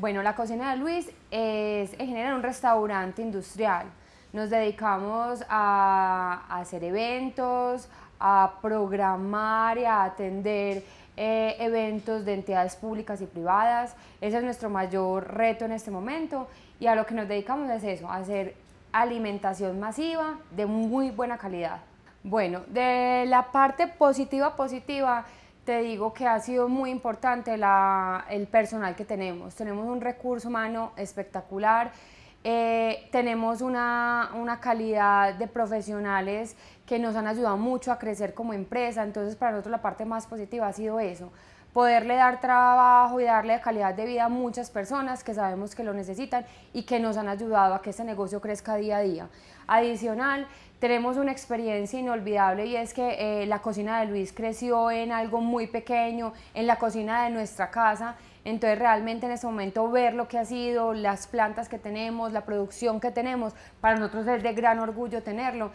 Bueno, la cocina de Luis es en general un restaurante industrial. Nos dedicamos a, hacer eventos, a programar y a atender eh, eventos de entidades públicas y privadas. Ese es nuestro mayor reto en este momento y a lo que nos dedicamos es eso, a hacer alimentación masiva de muy buena calidad. Bueno, de la parte positiva, positiva, te digo que ha sido muy importante el personal que tenemos. Tenemos un recurso humano espectacular, eh, tenemos una, calidad de profesionales que nos han ayudado mucho a crecer como empresa, entonces para nosotros la parte más positiva ha sido eso poderle dar trabajo y darle calidad de vida a muchas personas que sabemos que lo necesitan y que nos han ayudado a que este negocio crezca día a día. Adicional, tenemos una experiencia inolvidable y es que eh, la cocina de Luis creció en algo muy pequeño, en la cocina de nuestra casa. Entonces realmente en ese momento ver lo que ha sido, las plantas que tenemos, la producción que tenemos, para nosotros es de gran orgullo tenerlo.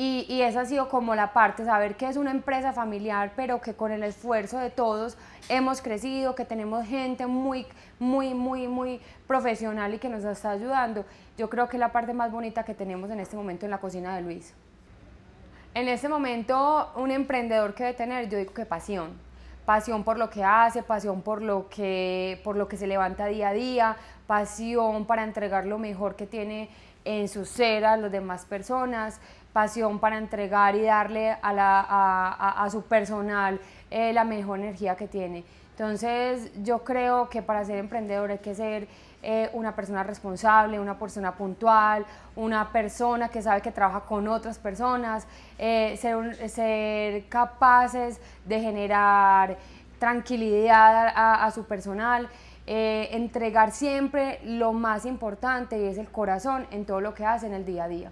Y, y, esa ha sido como la parte, saber que es una empresa familiar, pero que con el esfuerzo de todos hemos crecido, que tenemos gente muy, muy, muy, muy profesional y que nos está ayudando. Yo creo que es la parte más bonita que tenemos en este momento en la cocina de Luis. En este momento, un emprendedor que debe tener, yo digo que pasión pasión por lo que hace, pasión por lo que, por lo que se levanta día a día, pasión para entregar lo mejor que tiene en su ser a las demás personas, pasión para entregar y darle a, la, su personal eh, la mejor energía que tiene. Entonces, yo creo que para ser emprendedor hay que ser eh, una persona responsable, una persona puntual, una persona que sabe que trabaja con otras personas, eh, ser, ser, capaces de generar tranquilidad a, su personal, eh, entregar siempre lo más importante y es el corazón en todo lo que hace en el día a día.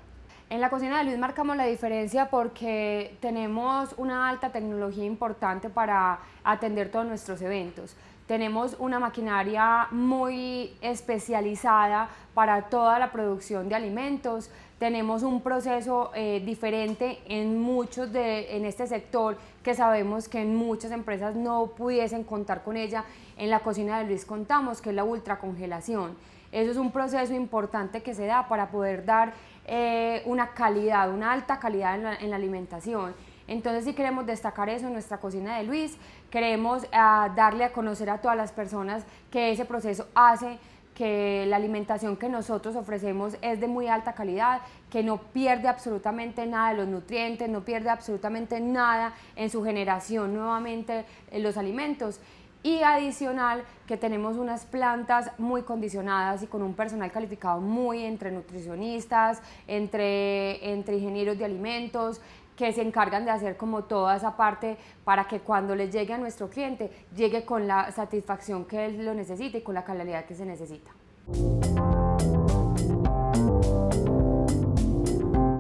En la cocina de Luis marcamos la diferencia porque tenemos una alta tecnología importante para atender todos nuestros eventos. Tenemos una maquinaria muy especializada para toda la producción de alimentos. Tenemos un proceso eh, diferente en muchos de, en este sector que sabemos que en muchas empresas no pudiesen contar con ella. En la cocina de Luis contamos que es la ultracongelación. Eso es un proceso importante que se da para poder dar eh, una calidad, una alta calidad en la, alimentación. Entonces si queremos destacar eso en nuestra cocina de Luis, queremos ah, darle a conocer a todas las personas que ese proceso hace que la alimentación que nosotros ofrecemos es de muy alta calidad, que no pierde absolutamente nada de los nutrientes, no pierde absolutamente nada en su generación nuevamente eh, los alimentos y adicional que tenemos unas plantas muy condicionadas y con un personal calificado muy entre nutricionistas, entre, entre ingenieros de alimentos, que se encargan de hacer como toda esa parte para que cuando les llegue a nuestro cliente llegue con la satisfacción que él lo necesita y con la calidad que se necesita.